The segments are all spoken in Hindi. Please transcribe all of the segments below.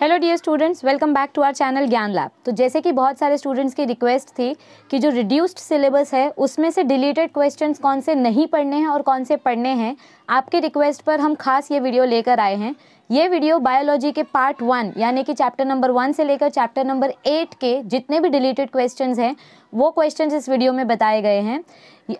Hello dear students welcome back to our channel Gyan lab तो जैसे कि बहुत सारे स्टूडेंट्स की रिक्वेस्ट थी कि जो रिड्यूस्ड सिलेबस है उसमें से डिलीटेड क्वेश्चंस कौन से नहीं पढ़ने हैं और कौन से पढ़ने हैं आपके रिक्वेस्ट पर हम खास ये वीडियो लेकर आए हैं ये वीडियो बायोलॉजी के पार्ट वन यानी कि चैप्टर नंबर वन से लेकर चैप्टर नंबर एट के जितने भी डिलीटेड क्वेश्चंस हैं वो क्वेश्चंस इस वीडियो में बताए गए हैं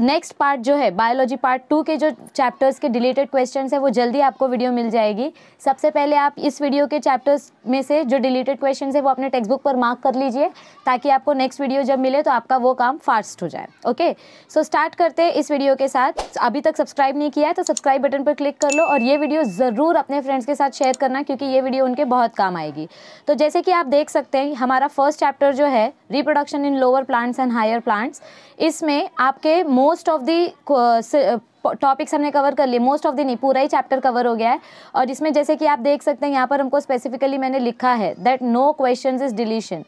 नेक्स्ट पार्ट जो है बायोलॉजी पार्ट टू के जो चैप्टर्स के डिलीटेड क्वेश्चन है वो जल्दी आपको वीडियो मिल जाएगी सबसे पहले आप इस वीडियो के चैप्टर्स में से जो डिलीटेड क्वेश्चन है वो अपने टेक्स्ट बुक पर मार्क कर लीजिए ताकि आपको नेक्स्ट वीडियो जब मिले तो आपका वो काम फास्ट हो जाए ओके सो स्टार्ट करते हैं इस वीडियो के साथ अभी तक सब्सक्राइब नहीं किया है तो सब्सक्राइब बटन पर क्लिक कर लो और ये वीडियो ज़रूर अपने फ्रेंड्स के साथ साथ शेयर करना क्योंकि ये वीडियो उनके बहुत काम आएगी तो जैसे कि आप देख सकते हैं हमारा फर्स्ट चैप्टर जो है reproduction in lower plants and higher plants इसमें आपके मोस्ट ऑफ दी टॉपिक्स हमने कवर कर लिए मोस्ट ऑफ दी नहीं पूरा ही चैप्टर कवर हो गया है और इसमें जैसे कि आप देख सकते हैं यहाँ पर हमको स्पेसिफिकली मैंने लिखा है that no question is deletion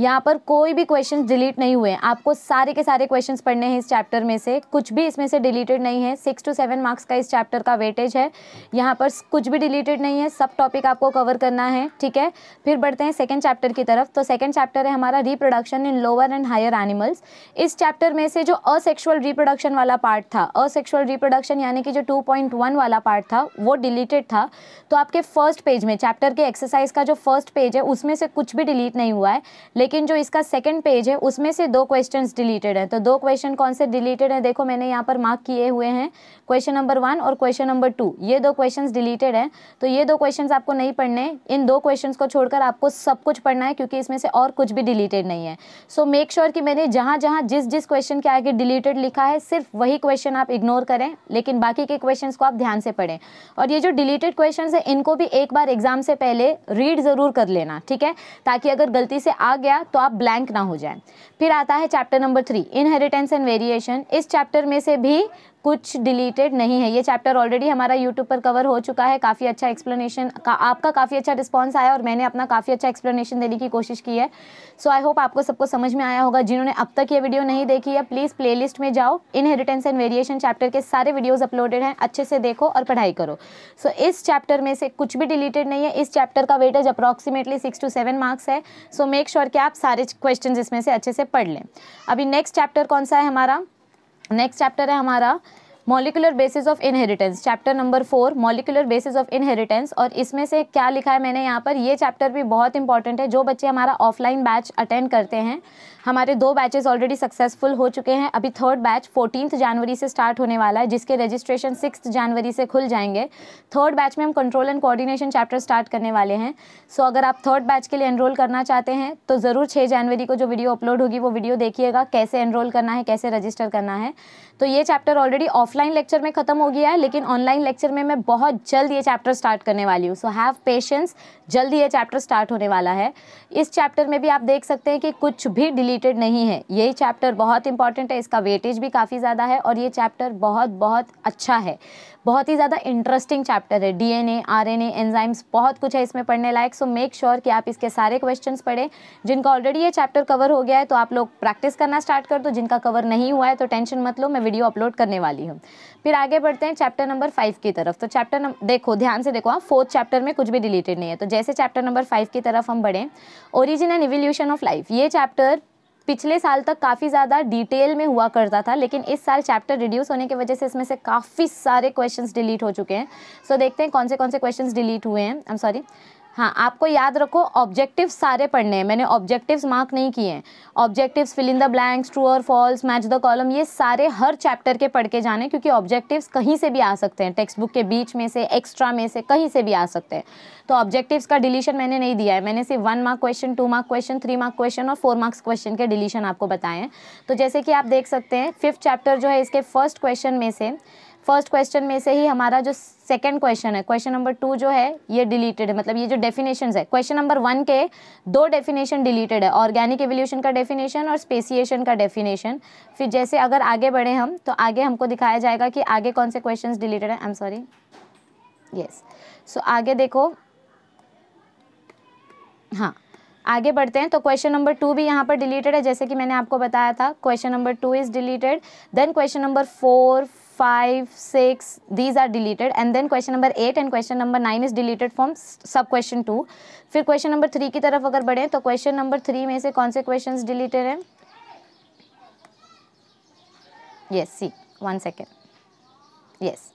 यहाँ पर कोई भी क्वेश्चन डिलीट नहीं हुए हैं आपको सारे के सारे क्वेश्चन पढ़ने हैं इस चैप्टर में से कुछ भी इसमें से डिलीटेड नहीं है सिक्स टू सेवन मार्क्स का इस चैप्टर का वेटेज है यहाँ पर कुछ भी डिलीटेड नहीं है सब टॉपिक आपको कवर करना है ठीक है फिर बढ़ते हैं सेकेंड चैप्टर की तरफ तो सेकेंड चैप्टर है हमारा reproduction in lower and higher animals इस चैप्टर में से जो असेक्शुअल रिप्रोडक्शन वाला पार्ट था असेक्शुअल रिप्रोडक्शन यानी कि जो टू वाला पार्ट था वो डिलीटेड था तो आपके फर्स्ट पेज में चैप्टर के एक्सरसाइज का जो फर्स्ट पेज है उसमें से कुछ भी डिलीट नहीं हुआ है लेकिन लेकिन जो इसका सेकंड पेज है उसमें से दो क्वेश्चन डिलीटेड हैं तो दो क्वेश्चन कौन से डिलीटेड हैं देखो मैंने यहाँ पर मार्क किए हुए हैं क्वेश्चन नंबर वन और क्वेश्चन नंबर टू ये दो क्वेश्चन डिलीटेड हैं तो ये दो क्वेश्चन आपको नहीं पढ़ने इन दो क्वेश्चन को छोड़कर आपको सब कुछ पढ़ना है क्योंकि इसमें से और कुछ भी डिलीटेड नहीं है सो मेक श्योर कि मैंने जहाँ जहाँ जिस जिस क्वेश्चन के आगे डिलीटेड लिखा है सिर्फ वही क्वेश्चन आप इग्नोर करें लेकिन बाकी के क्वेश्चन को आप ध्यान से पढ़ें और ये जो डिलीटेड क्वेश्चन है इनको भी एक बार एग्जाम से पहले रीड ज़रूर कर लेना ठीक है ताकि अगर गलती से आ गया गया तो आप ब्लैंक ना हो जाए फिर आता है chapter number three inheritance and variation इस चैप्टर में से भी कुछ डिलीटेड नहीं है ये चैप्टर ऑलरेडी हमारा यूट्यूब पर कवर हो चुका है काफ़ी अच्छा एक्सप्लेनेशन का आपका काफ़ी अच्छा रिस्पॉन्स आया और मैंने अपना काफ़ी अच्छा एक्सप्लेनेशन देने की कोशिश की है सो आई होप आपको सबको समझ में आया होगा जिन्होंने अब तक ये वीडियो नहीं देखी है प्लीज़ प्ले में जाओ इनहेरिटेंस एंड वेरिएशन चैप्टर के सारे वीडियोज़ अपलोडेड हैं अच्छे से देखो और पढ़ाई करो सो so, इस चैप्टर में से कुछ भी डिलीटेड नहीं है इस चैप्टर का weightage approximately six to seven marks है सो मेक श्योर कि आप सारे क्वेश्चन इसमें से अच्छे से पढ़ लें अभी नेक्स्ट चैप्टर कौन सा है हमारा नेक्स्ट चैप्टर है हमारा molecular basis of inheritance chapter number four molecular basis of inheritance और इसमें से क्या लिखा है मैंने यहाँ पर ये चैप्टर भी बहुत इंपॉर्टेंट है जो बच्चे हमारा ऑफलाइन बैच अटेंड करते हैं हमारे दो बैचेस ऑलरेडी सक्सेसफुल हो चुके हैं अभी थर्ड बैच फोर्टीन जनवरी से स्टार्ट होने वाला है जिसके रजिस्ट्रेशन सिक्स जनवरी से खुल जाएंगे थर्ड बैच में हम control and coordination chapter start करने वाले हैं सो so, अगर आप थर्ड बैच के लिए एनरोल करना चाहते हैं तो ज़रूर छः जनवरी को जो वीडियो अपलोड होगी वो वीडियो देखिएगा कैसे एनरोल करना है कैसे रजिस्टर करना है तो ये chapter already offline offline lecture में ख़त्म हो गया है लेकिन ऑनलाइन लेक्चर में मैं बहुत जल्द ये चैप्टर स्टार्ट करने वाली हूँ सो हैव पेशेंस जल्द ये चैप्टर स्टार्ट होने वाला है इस चैप्टर में भी आप देख सकते हैं कि कुछ भी डिलीटेड नहीं है ये चैप्टर बहुत इंपॉर्टेंट है इसका वेटेज भी काफ़ी ज़्यादा है और ये चैप्टर बहुत बहुत अच्छा है बहुत ही ज़्यादा इंटरेस्टिंग चैप्टर है डीएनए आरएनए एंजाइम्स बहुत कुछ है इसमें पढ़ने लायक सो मेक श्योर कि आप इसके सारे क्वेश्चन पढ़ें जिनका ऑलरेडी ये चैप्टर कवर हो गया है तो आप लोग प्रैक्टिस करना स्टार्ट कर दो जिनका कवर नहीं हुआ है तो टेंशन मत लो मैं वीडियो अपलोड करने वाली हूँ फिर आगे बढ़ते हैं चैप्टर नंबर फाइव की तरफ तो चैप्टर नंबर देखो ध्यान से देखो आप फोर्थ चैप्टर में कुछ भी डिलीटेड नहीं है तो जैसे चैप्टर नंबर फाइव की तरफ हम बढ़ें origin and evolution of life ये चैप्टर पिछले साल तक काफ़ी ज़्यादा डिटेल में हुआ करता था लेकिन इस साल चैप्टर रिड्यूस होने की वजह से इसमें से काफ़ी सारे क्वेश्चन डिलीट हो चुके हैं सो so, देखते हैं कौन से कौन से क्वेश्चन डिलीट हुए हैं आई एम सॉरी हाँ आपको याद रखो ऑब्जेक्टिव सारे पढ़ने हैं मैंने ऑब्जेक्टिव्स मार्क नहीं किए हैं objectives fill in the blanks true और फॉल्स मैच द कॉलम ये सारे हर चैप्टर के पढ़ के जाने क्योंकि ऑब्जेक्टिव्स कहीं से भी आ सकते हैं टेक्स्ट बुक के बीच में से एक्स्ट्रा में से कहीं से भी आ सकते हैं तो ऑब्जेक्टिव्स का डिलीशन मैंने नहीं दिया है मैंने सिर्फ one mark question two mark question three mark question और फोर मार्क्स क्वेश्चन के डिलीशन आपको बताएं तो जैसे कि आप देख सकते हैं फिफ्थ चैप्टर जो है इसके फर्स्ट क्वेश्चन में से फर्स्ट क्वेश्चन में से ही हमारा जो सेकंड क्वेश्चन है क्वेश्चन नंबर टू जो है ये डिलीटेड है मतलब ये जो डेफिनेशन है क्वेश्चन नंबर वन के दो डेफिनेशन डिलीटेड है ऑर्गेनिक एवोल्यूशन का डेफिनेशन और स्पेसिएशन का डेफिनेशन फिर जैसे अगर आगे बढ़े हम तो आगे हमको दिखाया जाएगा कि आगे कौन से क्वेश्चन डिलीटेड है I am sorry yes so आगे देखो हाँ आगे बढ़ते हैं तो क्वेश्चन नंबर टू भी यहाँ पर डिलीटेड है जैसे कि मैंने आपको बताया था question number two is deleted then question number four five, six, these are deleted and then question number eight and question number nine is deleted from sub question two. फिर question number थ्री की तरफ अगर बढ़ें तो question number थ्री में से कौन से questions deleted हैं Yes, see, one second. Yes.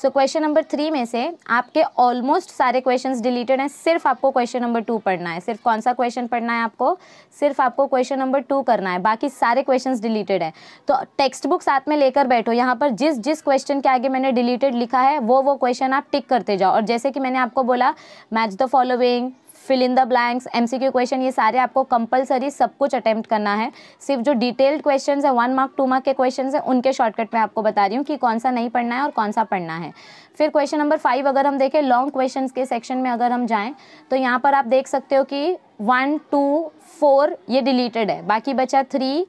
So question number three में से आपके ऑलमोस्ट सारे क्वेश्चंस डिलीटेड हैं सिर्फ आपको क्वेश्चन नंबर टू पढ़ना है सिर्फ कौन सा क्वेश्चन पढ़ना है आपको सिर्फ आपको क्वेश्चन नंबर टू करना है बाकी सारे क्वेश्चंस डिलीटेड है तो टेक्स्ट बुक साथ में लेकर बैठो यहाँ पर जिस जिस क्वेश्चन के आगे मैंने डिलीटेड लिखा है वो वो क्वेश्चन आप टिक करते जाओ और जैसे कि मैंने आपको बोला match the following fill in the blanks MCQ question ये सारे आपको कंपलसरी सब कुछ अटैम्प्ट करना है सिर्फ जो डिटेल्ड क्वेश्चन है वन मार्क टू मार्क के क्वेश्चन है उनके शॉर्टकट में आपको बता रही हूँ कि कौन सा नहीं पढ़ना है और कौन सा पढ़ना है फिर क्वेश्चन नंबर फाइव अगर हम देखें लॉन्ग क्वेश्चन के सेक्शन में अगर हम जाएँ तो यहाँ पर आप देख सकते हो कि वन टू फोर ये डिलीटेड है बाकी बचा थ्री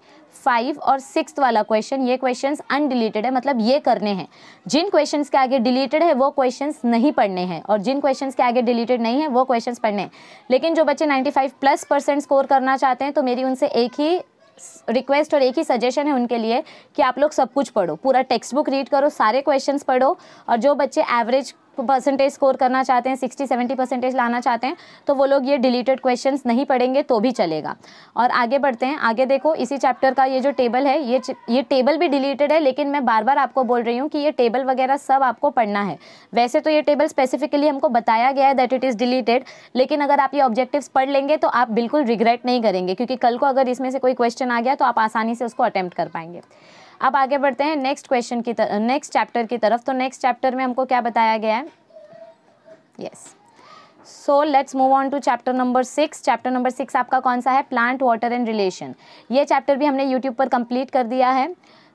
फाइव और सिक्स वाला क्वेश्चन ये क्वेश्चंस अनडिलीटेड है मतलब ये करने हैं जिन क्वेश्चंस के आगे डिलीटेड है वो क्वेश्चंस नहीं पढ़ने हैं और जिन क्वेश्चंस के आगे डिलीटेड नहीं है वो क्वेश्चंस पढ़ने हैं लेकिन जो बच्चे 95 प्लस परसेंट स्कोर करना चाहते हैं तो मेरी उनसे एक ही रिक्वेस्ट और एक ही सजेशन है उनके लिए कि आप लोग सब कुछ पढ़ो पूरा टेक्स्ट बुक रीड करो सारे क्वेश्चंस पढ़ो और जो बच्चे एवरेज परसेंटेज स्कोर करना चाहते हैं सिक्सटी सेवेंटी परसेंटेज लाना चाहते हैं तो वो लोग ये डिलीटेड क्वेश्चन नहीं पढ़ेंगे तो भी चलेगा और आगे बढ़ते हैं आगे देखो इसी चैप्टर का ये जो टेबल है ये ये टेबल भी डिलीटेड है लेकिन मैं बार बार आपको बोल रही हूँ कि ये टेबल वगैरह सब आपको पढ़ना है वैसे तो ये टेबल स्पेसिफिकली हमको बताया गया है दैट इट इज़ डिलीटेड लेकिन अगर आप ये ऑब्जेक्टिव्स पढ़ लेंगे तो आप बिल्कुल रिग्रेट नहीं करेंगे क्योंकि कल को अगर इसमें से कोई क्वेश्चन आ गया तो आप आसानी से उसको अटैम्प्ट कर पाएंगे अब आगे बढ़ते हैं नेक्स्ट क्वेश्चन की तरफ नेक्स्ट चैप्टर की तरफ तो नेक्स्ट चैप्टर में हमको क्या बताया गया है yes so let's move on to chapter number six chapter number six आपका कौन सा है प्लांट वाटर एंड रिलेशन ये चैप्टर भी हमने यूट्यूब पर कंप्लीट कर दिया है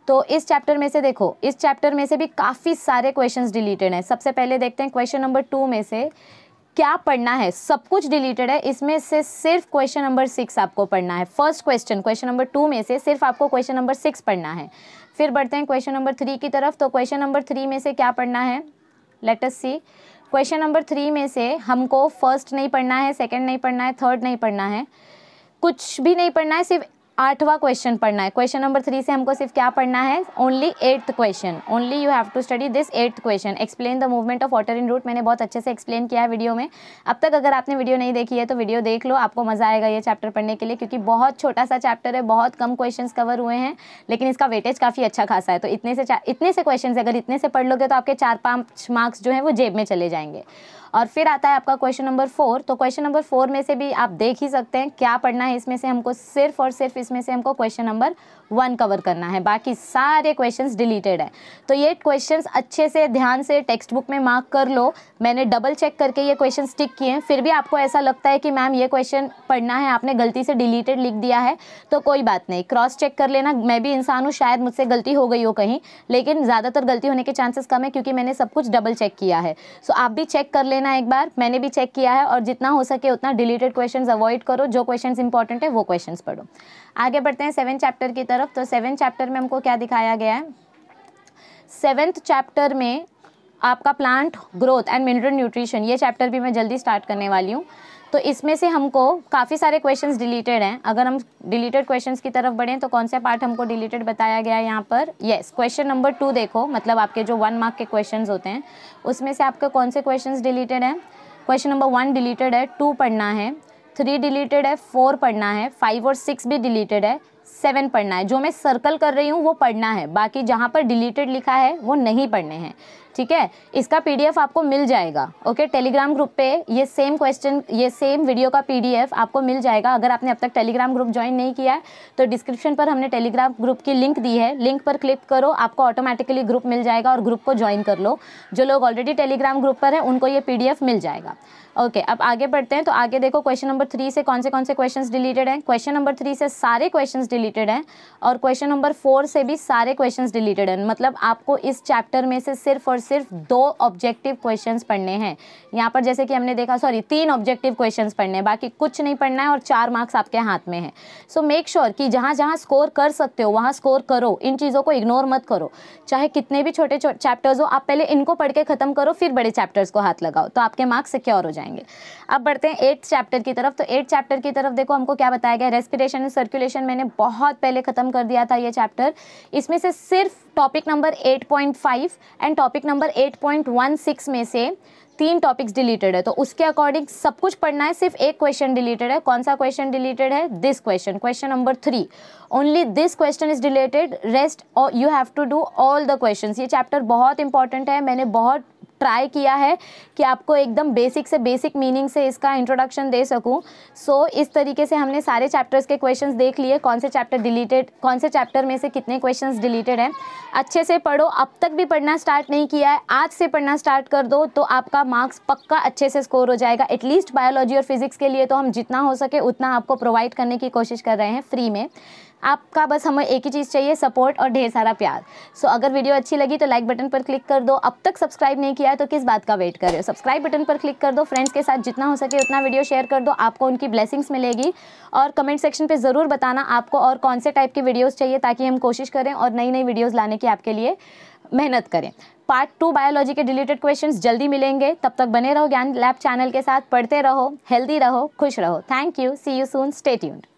तो इस चैप्टर में से देखो इस चैप्टर में से भी काफ़ी सारे क्वेश्चंस डिलीटेड हैं सबसे पहले देखते हैं क्वेश्चन नंबर टू में से क्या पढ़ना है सब कुछ डिलीटेड है इसमें से सिर्फ क्वेश्चन नंबर सिक्स आपको पढ़ना है first question question number two में से सिर्फ आपको क्वेश्चन नंबर सिक्स पढ़ना है फिर बढ़ते हैं क्वेश्चन नंबर थ्री की तरफ तो क्वेश्चन नंबर थ्री में से क्या पढ़ना है let's see question number three में से हमको फर्स्ट नहीं पढ़ना है सेकेंड नहीं पढ़ना है थर्ड नहीं पढ़ना है कुछ भी नहीं पढ़ना है सिर्फ आठवां क्वेश्चन पढ़ना है क्वेश्चन नंबर थ्री से हमको सिर्फ क्या पढ़ना है only eighth question only you have to study this eighth question explain the movement of water in root मैंने बहुत अच्छे से एक्सप्लेन किया है वीडियो में अब तक अगर आपने वीडियो नहीं देखी है तो वीडियो देख लो आपको मज़ा आएगा ये चैप्टर पढ़ने के लिए क्योंकि बहुत छोटा सा चैप्टर है बहुत कम क्वेश्चन कवर हुए हैं लेकिन इसका वेटेज काफ़ी अच्छा खासा है तो इतने से इतने से क्वेश्चन अगर इतने से पढ़ लोगे तो आपके चार पाँच मार्क्स जो है वो जेब में चले जाएंगे और फिर आता है आपका क्वेश्चन नंबर फोर तो क्वेश्चन नंबर फोर में से भी आप देख ही सकते हैं क्या पढ़ना है इसमें से हमको सिर्फ और सिर्फ इसमें से हमको क्वेश्चन नंबर वन कवर करना है बाकी सारे क्वेश्चंस डिलीटेड है तो ये क्वेश्चंस अच्छे से ध्यान से टेक्स्ट बुक में मार्क कर लो मैंने डबल चेक करके ये क्वेश्चन टिक किए हैं फिर भी आपको ऐसा लगता है कि मैम ये क्वेश्चन पढ़ना है आपने गलती से डिलीटेड लिख दिया है तो कोई बात नहीं क्रॉस चेक कर लेना मैं भी इंसान हूँ शायद मुझसे गलती हो गई हो कहीं लेकिन ज़्यादातर गलती होने के चांसेस कम है क्योंकि मैंने सब कुछ डबल चेक किया है सो आप भी चेक कर लेना लेना एक बार मैंने भी चेक किया है और जितना हो सके उतना डिलीटेड क्वेश्चन अवॉइड करो जो क्वेश्चन इंपॉर्टेंट है वो क्वेश्चन पढ़ो आगे बढ़ते हैं सेवन चैप्टर की तरफ तो सेवन चैप्टर में हमको क्या दिखाया गया है सेवेंथ चैप्टर में आपका plant growth and mineral nutrition ये चैप्टर भी मैं जल्दी स्टार्ट करने वाली हूँ तो इसमें से हमको काफ़ी सारे क्वेश्चंस डिलीटेड हैं अगर हम डिलीटेड क्वेश्चंस की तरफ बढ़ें तो कौन सा पार्ट हमको डिलीटेड बताया गया है यहाँ पर येस क्वेश्चन नंबर टू देखो मतलब आपके जो वन मार्क के क्वेश्चन होते हैं उसमें से आपके कौन से क्वेश्चन डिलीटेड हैं क्वेश्चन नंबर वन डिलीटेड है टू पढ़ना है थ्री डिलीटेड है फोर पढ़ना है फाइव और सिक्स भी डिलीटेड है सेवन पढ़ना है जो मैं सर्कल कर रही हूँ वो पढ़ना है बाकी जहाँ पर डिलीटेड लिखा है वो नहीं पढ़ने हैं ठीक है इसका पीडीएफ आपको मिल जाएगा ओके टेलीग्राम ग्रुप पे ये सेम क्वेश्चन ये सेम वीडियो का पीडीएफ आपको मिल जाएगा अगर आपने अब तक टेलीग्राम ग्रुप ज्वाइन नहीं किया है तो डिस्क्रिप्शन पर हमने टेलीग्राम ग्रुप की लिंक दी है लिंक पर क्लिक करो आपको ऑटोमेटिकली ग्रुप मिल जाएगा और ग्रुप को ज्वाइन कर लो जो लोग ऑलरेडी टेलीग्राम ग्रुप पर है उनको ये पी मिल जाएगा ओके okay, अब आगे बढ़ते हैं तो आगे देखो क्वेश्चन नंबर थ्री से कौन से कौन से क्वेश्चन डिलीटेड हैं क्वेश्चन नंबर थ्री से सारे क्वेश्चन डिलीटेड हैं और क्वेश्चन नंबर फोर से भी सारे क्वेश्चन डिलीटेड हैं मतलब आपको इस चैप्टर में से सिर्फ और सिर्फ दो ऑब्जेक्टिव क्वेश्चंस पढ़ने हैं यहाँ पर जैसे कि हमने देखा सॉरी तीन ऑब्जेक्टिव क्वेश्चंस पढ़ने हैं बाकी कुछ नहीं पढ़ना है और चार मार्क्स आपके हाथ में है सो मेक श्योर कि जहाँ जहाँ स्कोर कर सकते हो वहाँ स्कोर करो इन चीज़ों को इग्नोर मत करो चाहे कितने भी छोटे चैप्टर्स हो आप पहले इनको पढ़ के ख़त्म करो फिर बड़े चैप्टर्स को हाथ लगाओ तो आपके मार्क्स सिक्योर हो जाएंगे अब बढ़ते हैं एट्थ चैप्टर की तरफ तो एट चैप्टर की तरफ देखो हमको क्या बताया गया रेस्पिरेशन एंड सर्कुलेशन मैंने बहुत पहले ख़त्म कर दिया था ये चैप्टर इसमें से सिर्फ topic number 8.5 and topic number number 8.16 में से तीन टॉपिक्स डिलीटेड है तो उसके अकॉर्डिंग सब कुछ पढ़ना है सिर्फ एक क्वेश्चन डिलीटेड है कौन सा क्वेश्चन डिलीटेड है this question question number three only this question is deleted rest you have to do all the question ये चैप्टर बहुत इंपॉर्टेंट है मैंने बहुत ट्राई किया है कि आपको एकदम बेसिक से बेसिक मीनिंग से इसका इंट्रोडक्शन दे सकूं सो so, इस तरीके से हमने सारे चैप्टर्स के क्वेश्चंस देख लिए कौन से चैप्टर डिलीटेड कौन से चैप्टर में से कितने क्वेश्चंस डिलीटेड हैं अच्छे से पढ़ो अब तक भी पढ़ना स्टार्ट नहीं किया है आज से पढ़ना स्टार्ट कर दो तो आपका मार्क्स पक्का अच्छे से स्कोर हो जाएगा एटलीस्ट बायोलॉजी और फिजिक्स के लिए तो हम जितना हो सके उतना आपको प्रोवाइड करने की कोशिश कर रहे हैं फ्री में आपका बस हमें एक ही चीज़ चाहिए सपोर्ट और ढेर सारा प्यार सो so, अगर वीडियो अच्छी लगी तो लाइक बटन पर क्लिक कर दो अब तक सब्सक्राइब नहीं किया है तो किस बात का वेट कर रहे हो सब्सक्राइब बटन पर क्लिक कर दो फ्रेंड्स के साथ जितना हो सके उतना वीडियो शेयर कर दो आपको उनकी ब्लेसिंग्स मिलेगी और कमेंट सेक्शन पर ज़रूर बताना आपको और कौन से टाइप की वीडियोज़ चाहिए ताकि हम कोशिश करें और नई नई वीडियोज़ लाने की आपके लिए मेहनत करें पार्ट टू बायोलॉजी के रिलेटेड क्वेश्चंस जल्दी मिलेंगे तब तक बने रहो ज्ञान लैब चैनल के साथ पढ़ते रहो हेल्दी रहो खुश रहो thank you see you soon stay tuned